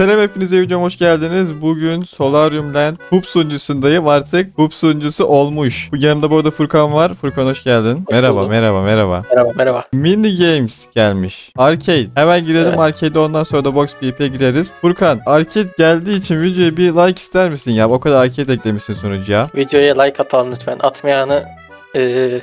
Selam hepinize videoma hoş geldiniz. Bugün Solarium Land Hub sunucusundayım artık. Hub sunucusu olmuş. Bu yanımda bu arada Furkan var. Furkan hoş geldin. Hoş merhaba, merhaba, merhaba. Merhaba, merhaba. Mini Games gelmiş. Arcade. Hemen girelim evet. arcade'e ondan sonra da Box PP'ye gireriz. Furkan, arcade geldiği için videoya bir like ister misin ya? O kadar arcade eklemişsin sunucuya. Videoya like atalım lütfen. Atmayanı ee,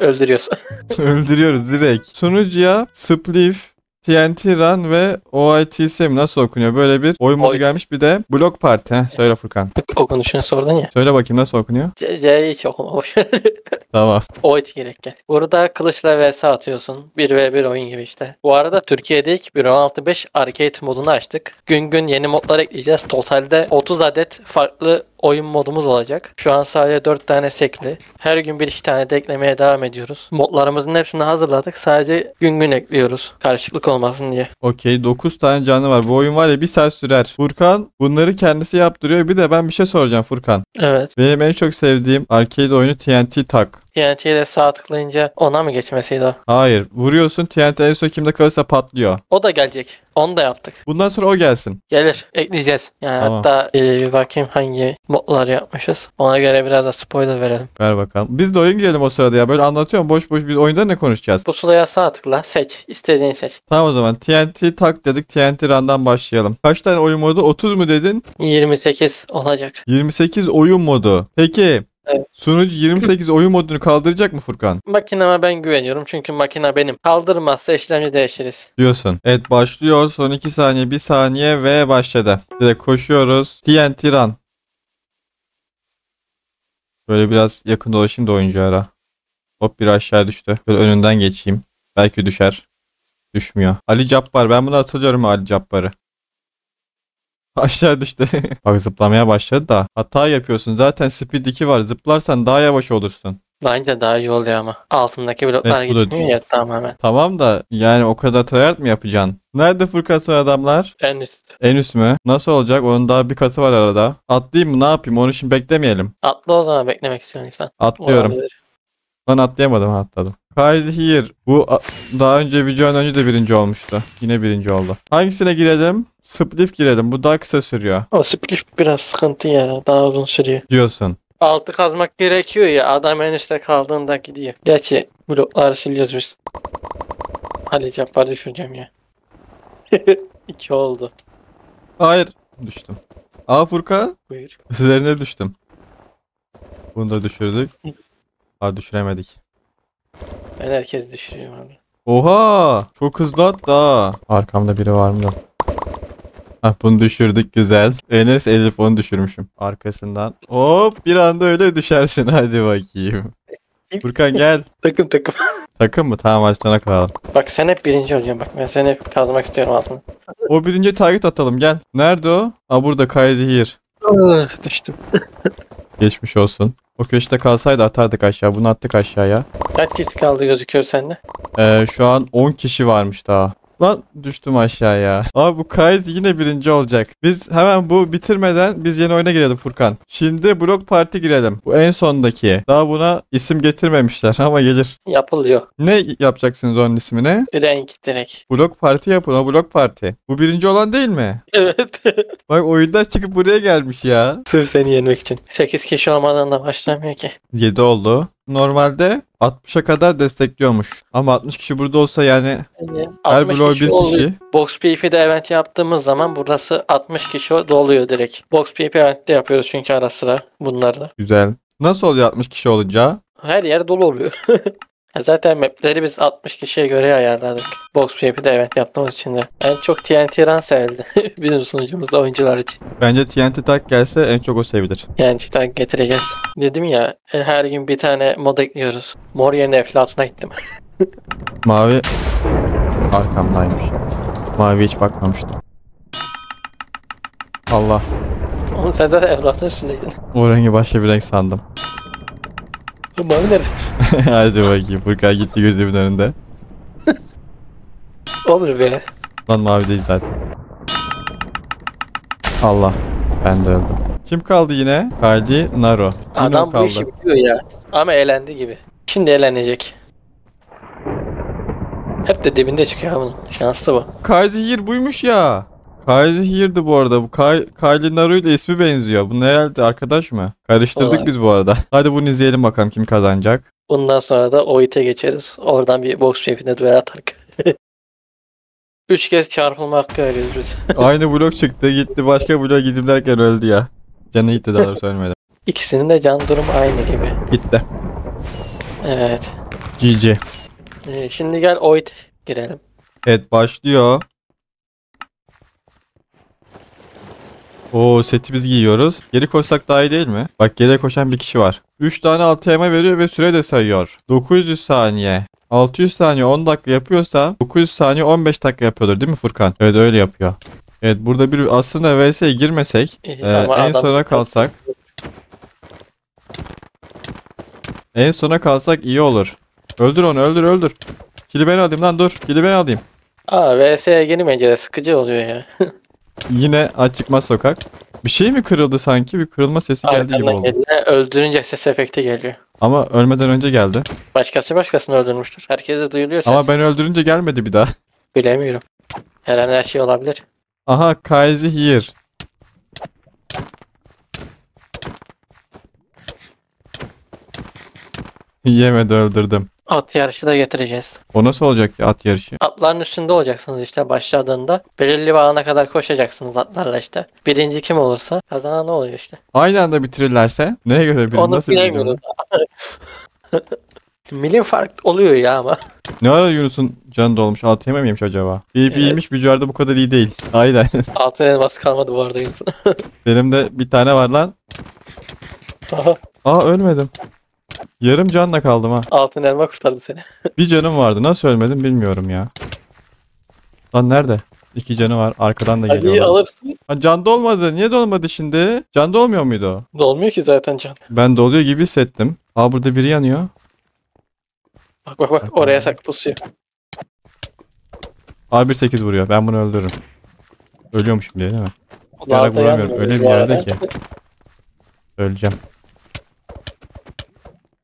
öldürüyorsun. Öldürüyoruz direkt. Sunucuya Spliff TNT Run ve OITSM nasıl okunuyor? Böyle bir oyun modu Oy. gelmiş. Bir de Block Party. Heh, söyle Furkan. Okunuşunu sordun ya. Söyle bakayım nasıl okunuyor? C'yi hiç okuma tamam. OIT gerek gel. Burada kılıçla vs atıyorsun. 1v1 oyun gibi işte. Bu arada Türkiye'de ilk 1.16.5 arcade modunu açtık. Gün gün yeni modlar ekleyeceğiz. Totalde 30 adet farklı oyun modumuz olacak. Şu an sadece 4 tane sekli. Her gün bir iki tane de eklemeye devam ediyoruz. Modlarımızın hepsini hazırladık. Sadece gün gün ekliyoruz. Karışıklık olmasın olmasın diye. Okey 9 tane canlı var. Bu oyun var ya bir saat sürer. Furkan bunları kendisi yaptırıyor. Bir de ben bir şey soracağım Furkan. Evet. Benim en çok sevdiğim arcade oyunu TNT Tak. TNT ile sağ tıklayınca ona mı geçmesiydi o? Hayır. Vuruyorsun TNT en son kimde kalırsa patlıyor. O da gelecek. Onu da yaptık. Bundan sonra o gelsin. Gelir. Ekleyeceğiz. Yani Tamam. hatta e, bir bakayım hangi modları yapmışız. Ona göre biraz da spoiler verelim. Ver bakalım. Biz de oyun girelim o sırada ya. Böyle anlatıyorum boş boş biz oyunda ne konuşacağız? Bu Pusulaya sağ tıkla. Seç. İstediğini seç. Tamam o zaman TNT tak dedik TNT run'dan başlayalım. Kaç tane oyun modu? 30 mu dedin? 28 olacak. 28 oyun modu. Peki Evet. Sunucu 28 oyun modunu kaldıracak mı Furkan? Makineme ben güveniyorum çünkü makine benim. Kaldırmazsa işlemci değişiriz. Diyorsun. Evet başlıyor. Son 2 saniye 1 saniye ve başladı. Direkt koşuyoruz. TNT Run. Böyle biraz yakın dolaşayım da oyuncu ara. Hop bir aşağı düştü. Böyle önünden geçeyim. Belki düşer. Düşmüyor. Ali Cappar. Ben bunu hatırlıyorum Ali Capparı? Aşağı düştü. Bak zıplamaya başladı da. Hata yapıyorsun. Zaten speed 2 var. Zıplarsan daha yavaş olursun. Bence daha iyi oluyor ama. Altındaki bloklar evet, gitmiyor ya tamamen. Tamam da yani o kadar tryhard mı yapacaksın? Nerede Furkat'ın adamlar? En üst. En üst mü? Nasıl olacak? Onun daha bir katı var arada. Atlayayım mı? Ne yapayım? Onu şimdi beklemeyelim. Atla o zaman beklemek istiyorsun Atlıyorum. Ben atlayamadım atladım. Kai's Here. Bu daha önce videonun önce de birinci olmuştu. Yine birinci oldu. Hangisine girelim? Spliff girelim. Bu daha kısa sürüyor. O spliff biraz sıkıntı ya. Daha uzun sürüyor. Diyorsun. Altı kazmak gerekiyor ya. Adam en üstte kaldığında gidiyor. Gerçi blokları siliyoruz biz. Hadi çapar düşüreceğim ya. İki oldu. Hayır. Düştüm. Aa Furka. Buyur. Üzerine düştüm. Bunu da düşürdük. Aa düşüremedik. Ben herkes düşürüyorum abi. Oha! Çok hızlı hatta. Arkamda biri var mı? Yok. Hah, bunu düşürdük güzel. Enes Elif onu düşürmüşüm. Arkasından hop bir anda öyle düşersin hadi bakayım. Furkan gel. Takım takım. Takım mı? Tamam hadi sona kalalım. Bak sen hep birinci oluyorsun bak. Ben seni hep kazmak istiyorum altını. O birinci target atalım gel. Nerede o? Aa burada Kaydehir. Ah, düştüm. Geçmiş olsun. O köşede kalsaydı atardık aşağı. Bunu attık aşağıya. Kaç kişi kaldı gözüküyor sende? Ee, şu an 10 kişi varmış daha. Lan düştüm aşağıya. Abi bu Kaiz yine birinci olacak. Biz hemen bu bitirmeden biz yeni oyuna girelim Furkan. Şimdi blok parti girelim. Bu en sondaki. Daha buna isim getirmemişler ama gelir. Yapılıyor. Ne yapacaksınız onun ismine? Renk direkt. Blok parti yapın. O blok parti. Bu birinci olan değil mi? Evet. Bak oyunda çıkıp buraya gelmiş ya. Sırf seni yenmek için. 8 kişi olmadan da başlamıyor ki. 7 oldu normalde 60'a kadar destekliyormuş. Ama 60 kişi burada olsa yani Yani her 60 bir kişi. oluyor. kişi. Box PvP'de event yaptığımız zaman burası 60 kişi doluyor direkt. Box PvP event yapıyoruz çünkü ara sıra bunlarda. Güzel. Nasıl oluyor 60 kişi olunca? Her yer dolu oluyor. Zaten mapleri biz 60 kişiye göre ayarladık. Box map'i de evet yaptığımız için de. En çok TNT run sevdi. Bizim sunucumuzda oyuncular için. Bence TNT tak gelse en çok o sevilir. TNT tak getireceğiz. Dedim ya her gün bir tane mod ekliyoruz. Mor yerine eflatuna gittim. Mavi arkamdaymış. Mavi hiç bakmamıştım. Allah. Oğlum sen de eflatun üstündeydin. O rengi başka bir renk sandım. Mavi nerede? Hadi bakayım Furkan gitti gözümün önünde. Olur be. Lan mavi değil zaten. Allah. Ben de öldüm. Kim kaldı yine? Kaldi Naro. Adam kaldı. bu işi biliyor ya. Ama eğlendi gibi. Şimdi eğlenecek. Hep de dibinde çıkıyor bunun. Şanslı bu. Kaizihir buymuş ya. Kaizihir'di bu arada. Bu Kay Kylie Naru ile ismi benziyor. Bu herhalde arkadaş mı? Karıştırdık Olay. biz bu arada. Hadi bunu izleyelim bakalım kim kazanacak. Bundan sonra da OIT'e geçeriz. Oradan bir box champion'e duvar atark. Üç kez çarpılma hakkı veriyoruz biz. Aynı blok çıktı gitti başka bloğa gidip derken öldü ya. Canı gitti daha doğrusu ölmedi. İkisinin de can durumu aynı gibi. Gitti. Evet. GG. Ee, şimdi gel OIT girelim. Evet başlıyor. O seti biz giyiyoruz. Geri koşsak daha iyi değil mi? Bak geriye koşan bir kişi var. 3 tane altıma veriyor ve süre de sayıyor. 900 saniye. 600 saniye 10 dakika yapıyorsa 900 saniye 15 dakika yapıyordur değil mi Furkan? Evet öyle yapıyor. Evet burada bir aslında VS'ye girmesek e, en sona kalsak en sona kalsak iyi olur. Öldür onu öldür öldür. Kili ben alayım lan dur. Kili ben alayım. Aa VS'ye girmeyince sıkıcı oluyor ya. Yine açıkma sokak. Bir şey mi kırıldı sanki? Bir kırılma sesi geldi gibi oldu. öldürünce ses efekti geliyor. Ama ölmeden önce geldi. Başkası başkasını öldürmüştür. Herkese duyuluyor ses. Ama ben öldürünce gelmedi bir daha. Bilemiyorum. Her an her şey olabilir. Aha Kaizi here. Yemedi öldürdüm. At yarışı da getireceğiz. O nasıl olacak ki at yarışı? Atların üstünde olacaksınız işte başladığında. Belirli bir ana kadar koşacaksınız atlarla işte. Birinci kim olursa kazanan ne oluyor işte. Aynı anda bitirirlerse neye göre bilir? Onu nasıl bilemiyoruz. Milim fark oluyor ya ama. Ne ara Yunus'un canı dolmuş? Altı yeme miymiş acaba? İyi bir yemiş vücudu bu kadar iyi değil. Aynen. Altın elmas kalmadı bu arada Yunus'un. Benim de bir tane var lan. Aha. Aa ölmedim. Yarım canla kaldım ha. Altın elma kurtardı seni. Bir canım vardı. Nasıl ölmedim bilmiyorum ya. Lan nerede? İki canı var. Arkadan da Hadi geliyor. alırsın. Ha, can dolmadı. Niye dolmadı şimdi? Can dolmuyor muydu o? Dolmuyor ki zaten can. Ben doluyor gibi hissettim. Aa burada biri yanıyor. Bak bak bak oraya sak pusuyor. Abi 8 vuruyor. Ben bunu öldürürüm. Ölüyormuşum diye değil mi? Bir vuramıyorum. Öyle bir arada. yerde ki. Öleceğim.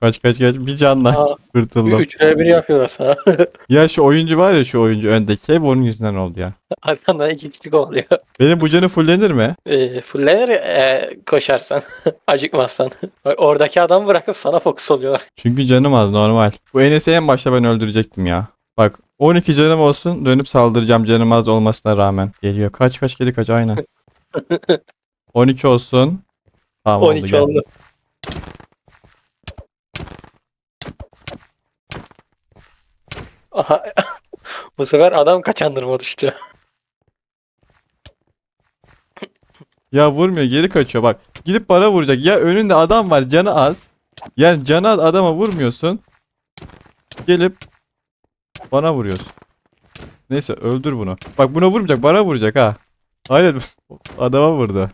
Kaç kaç kaç bir canla Aa, kurtuldum. üçüne biri yapıyorlar sana. ya şu oyuncu var ya şu oyuncu öndeki hep onun yüzünden oldu ya. Arkanda iki küçük oluyor. Benim bu canı fullenir mi? Ee, fullenir e, koşarsan. Acıkmazsan. oradaki adamı bırakıp sana fokus oluyorlar. Çünkü canım az normal. Bu Enes'i en başta ben öldürecektim ya. Bak 12 canım olsun dönüp saldıracağım canım az olmasına rağmen. Geliyor kaç kaç geri kaç aynen. 12 olsun. Tamam 12 oldu. oldu. Bu sefer adam kaçandırma düştü. Ya vurmuyor geri kaçıyor bak. Gidip bana vuracak. Ya önünde adam var canı az. Yani canı az adama vurmuyorsun. Gelip bana vuruyorsun. Neyse öldür bunu. Bak buna vurmayacak bana vuracak ha. Hayır adama vurdu.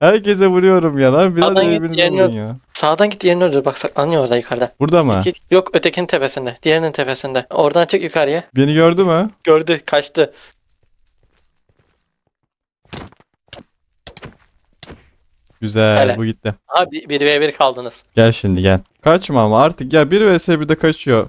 Herkese vuruyorum ya lan biraz adam birbirinize vurun ya. Sağdan git diğerini öldür. Bak saklanıyor orada yukarıda. Burada mı? Git. Yok ötekinin tepesinde. Diğerinin tepesinde. Oradan çık yukarıya. Beni gördü mü? Gördü. Kaçtı. Güzel Hele. bu gitti. Abi 1 v 1 kaldınız. Gel şimdi gel. Kaçma ama artık ya 1 vs 1'de kaçıyor.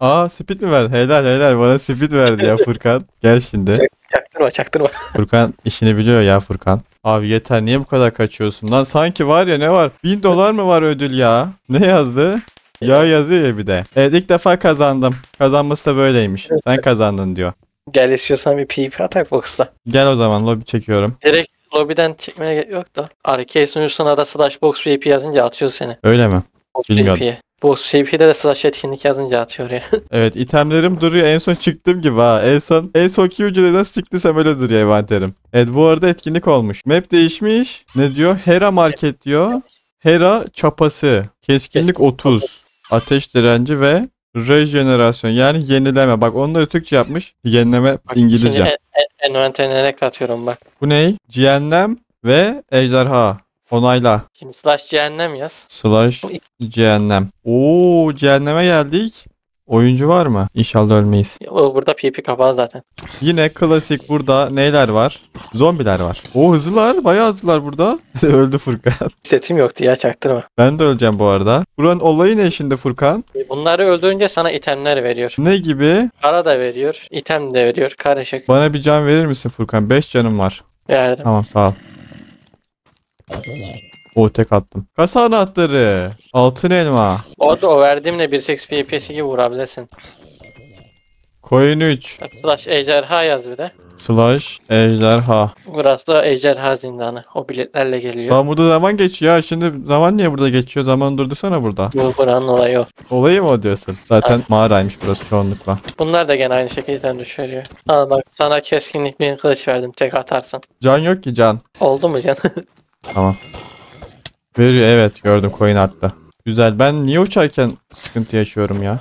Aa speed mi verdi? Helal helal bana speed verdi ya Furkan. gel şimdi. Çaktırma çaktırma. Furkan işini biliyor ya Furkan. Abi yeter niye bu kadar kaçıyorsun lan? Sanki var ya ne var? 1000 dolar mı var ödül ya? Ne yazdı? Ya yazıyor ya bir de. Evet ilk defa kazandım. Kazanması da böyleymiş. Sen kazandın diyor. Gel istiyorsan bir PvP atak box'ta. Gel o zaman lobby çekiyorum. Direkt lobiden çekmeye gerek yok da. Arcade sunucusuna da slash box PvP yazınca atıyor seni. Öyle mi? Box Bilmiyorum. PvP'ye. Bu CV'de de slash etkinlik yazınca atıyor ya. evet itemlerim duruyor en son çıktım gibi ha. En son, en son ki hücrede nasıl çıktıysam öyle duruyor envanterim. Evet bu arada etkinlik olmuş. Map değişmiş. Ne diyor? Hera market diyor. Hera çapası. Keskinlik, 30. Ateş direnci ve rejenerasyon yani yenileme. Bak onu da Türkçe yapmış. Yenileme bak, İngilizce. Şimdi en, envanterine ne katıyorum bak. Bu ney? Cehennem ve ejderha. Onayla. Şimdi slash cehennem yaz. Slash cehennem. Oo cehenneme geldik. Oyuncu var mı? İnşallah ölmeyiz. O burada PP kapalı zaten. Yine klasik burada neyler var? Zombiler var. O hızlılar, bayağı hızlılar burada. Öldü Furkan. Setim yoktu ya çaktırma. Ben de öleceğim bu arada. Buranın olayı ne şimdi Furkan? E, bunları öldürünce sana itemler veriyor. Ne gibi? Kara da veriyor, item de veriyor. Karışık. Bana bir can verir misin Furkan? 5 canım var. Yani. Tamam sağ ol. O tek attım. Kasa anahtarı. Altın elma. Orada o verdiğimle 1 XP EPS'i gibi vurabilirsin. Coin 3. Bak, Slash ejderha yaz bir de. Slash ejderha. Burası da ejderha zindanı. O biletlerle geliyor. Lan burada zaman geçiyor. şimdi zaman niye burada geçiyor? Zaman durdursana burada. Bu buranın olayı o. Olayı mı o diyorsun? Zaten mağaraymış burası çoğunlukla. Bunlar da gene aynı şekilde düşürüyor. Al bak sana keskinlik bir kılıç verdim. Tek atarsın. Can yok ki can. Oldu mu can? Tamam. Veriyor evet gördüm coin arttı. Güzel ben niye uçarken sıkıntı yaşıyorum ya?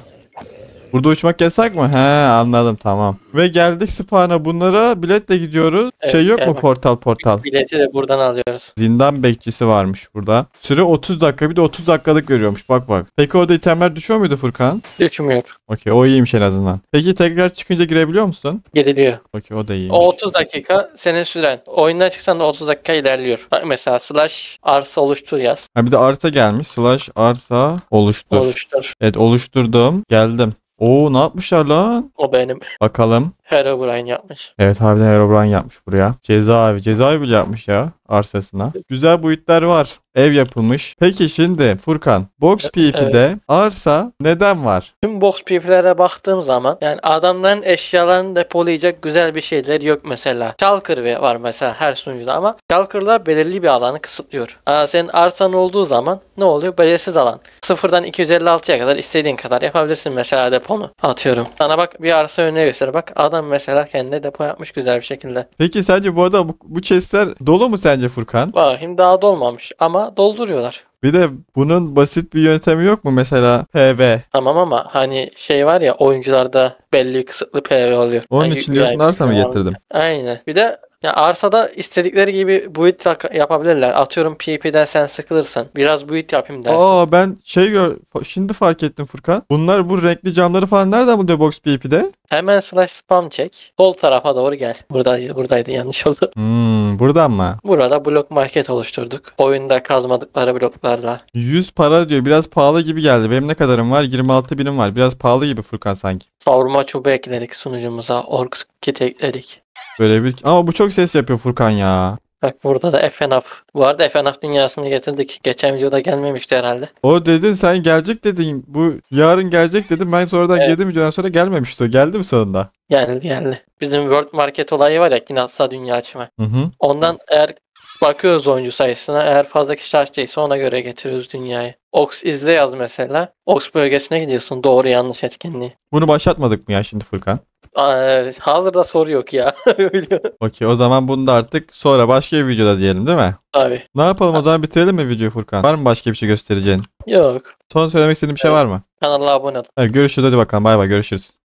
Burada uçmak yasak mı? He anladım tamam. Ve geldik spawn'a bunlara biletle gidiyoruz. Evet, şey yok mu portal portal? Bileti de buradan alıyoruz. Zindan bekçisi varmış burada. Süre 30 dakika bir de 30 dakikalık veriyormuş bak bak. Peki orada itemler düşüyor muydu Furkan? Düşmüyor. Okey o iyiymiş en azından. Peki tekrar çıkınca girebiliyor musun? Giriliyor. Okey o da iyiymiş. O 30 dakika senin süren. Oyundan çıksan da 30 dakika ilerliyor. Bak mesela slash arsa oluştur yaz. Ha bir de arsa gelmiş. Slash arsa oluştur. Oluştur. Evet oluşturdum. Geldim. Oo ne yapmışlar lan? O benim. Bakalım. Herobrine yapmış. Evet harbiden Herobrine yapmış buraya. Cezaevi. Cezaevi bile yapmış ya arsasına. Güzel boyutlar var. Ev yapılmış. Peki şimdi Furkan, Box e, PP'de evet. arsa neden var? Tüm Box PP'lere baktığım zaman yani adamların eşyalarını depolayacak güzel bir şeyler yok mesela. Çalkır var mesela her sunucuda ama Shulker'lar belirli bir alanı kısıtlıyor. Aa, senin arsan olduğu zaman ne oluyor? Belirsiz alan. Sıfırdan 256'ya kadar istediğin kadar yapabilirsin mesela deponu. Atıyorum. Sana bak bir arsa önüne göster. Bak adam adam mesela kendine depo yapmış güzel bir şekilde. Peki sence bu arada bu, bu chestler dolu mu sence Furkan? Vahim daha dolmamış ama dolduruyorlar. Bir de bunun basit bir yöntemi yok mu mesela PV? Tamam ama hani şey var ya oyuncularda belli kısıtlı PV oluyor. Onun yani için diyorsun Arsa mı getirdim? Aynen. Bir de ya arsada istedikleri gibi build yapabilirler. Atıyorum PvP'den sen sıkılırsın. Biraz build yapayım dersin. Aa ben şey gör şimdi fark ettim Furkan. Bunlar bu renkli camları falan nereden buluyor Box PvP'de? Hemen slash spam çek. Sol tarafa doğru gel. Burada buradaydı yanlış oldu. Hmm, buradan mı? Burada blok market oluşturduk. Oyunda kazmadıkları bloklarla. 100 para diyor. Biraz pahalı gibi geldi. Benim ne kadarım var? 26 binim var. Biraz pahalı gibi Furkan sanki. Savurma çubuğu ekledik sunucumuza. Ork kit ekledik. Böyle bir... Ama bu çok ses yapıyor Furkan ya. Bak burada da FNAF. Bu arada FNAF dünyasını getirdik. Geçen videoda gelmemişti herhalde. O dedin sen gelecek dedin. Bu yarın gelecek dedim. Ben sonradan evet. girdim videodan sonra gelmemişti. Geldi mi sonunda? Geldi geldi. Bizim World Market olayı var ya Kinatsa Dünya Açma. Hı hı. Ondan eğer bakıyoruz oyuncu sayısına. Eğer fazla kişi açtıysa ona göre getiriyoruz dünyayı. Ox izle yaz mesela. Ox bölgesine gidiyorsun doğru yanlış etkinliği. Bunu başlatmadık mı ya şimdi Furkan? Aa, hazırda soru yok ya. Okey o zaman bunu da artık sonra başka bir videoda diyelim değil mi? Tabii. Ne yapalım o zaman bitirelim mi videoyu Furkan? Var mı başka bir şey göstereceğin? Yok. Son söylemek istediğin bir şey var mı? Kanala abone ol. Evet, görüşürüz hadi bakalım bay bay görüşürüz.